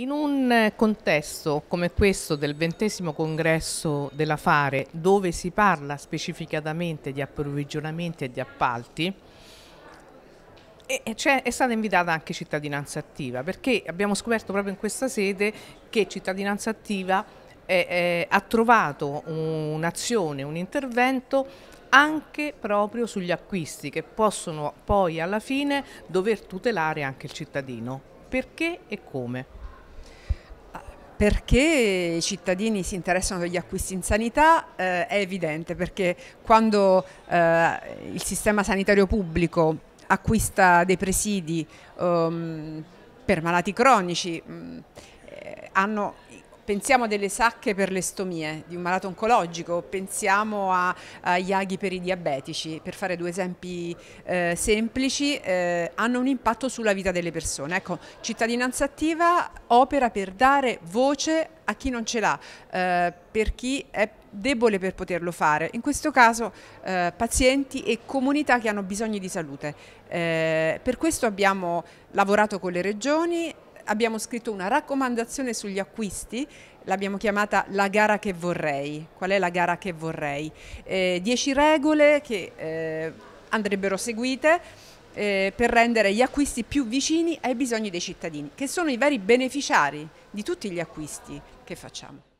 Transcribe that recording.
In un eh, contesto come questo del ventesimo congresso della Fare, dove si parla specificatamente di approvvigionamenti e di appalti, e è, è stata invitata anche cittadinanza attiva, perché abbiamo scoperto proprio in questa sede che cittadinanza attiva è, è, ha trovato un'azione, un intervento anche proprio sugli acquisti che possono poi alla fine dover tutelare anche il cittadino. Perché e come? Perché i cittadini si interessano degli acquisti in sanità eh, è evidente, perché quando eh, il sistema sanitario pubblico acquista dei presidi um, per malati cronici, mh, mm, eh, hanno pensiamo a delle sacche per le stomie di un malato oncologico, pensiamo agli aghi per i diabetici, per fare due esempi eh, semplici, eh, hanno un impatto sulla vita delle persone. Ecco, cittadinanza attiva opera per dare voce a chi non ce l'ha, eh, per chi è debole per poterlo fare, in questo caso eh, pazienti e comunità che hanno bisogno di salute. Eh, per questo abbiamo lavorato con le regioni abbiamo scritto una raccomandazione sugli acquisti, l'abbiamo chiamata la gara che vorrei. Qual è la gara che vorrei? Eh, dieci regole che eh, andrebbero seguite eh, per rendere gli acquisti più vicini ai bisogni dei cittadini, che sono i veri beneficiari di tutti gli acquisti che facciamo.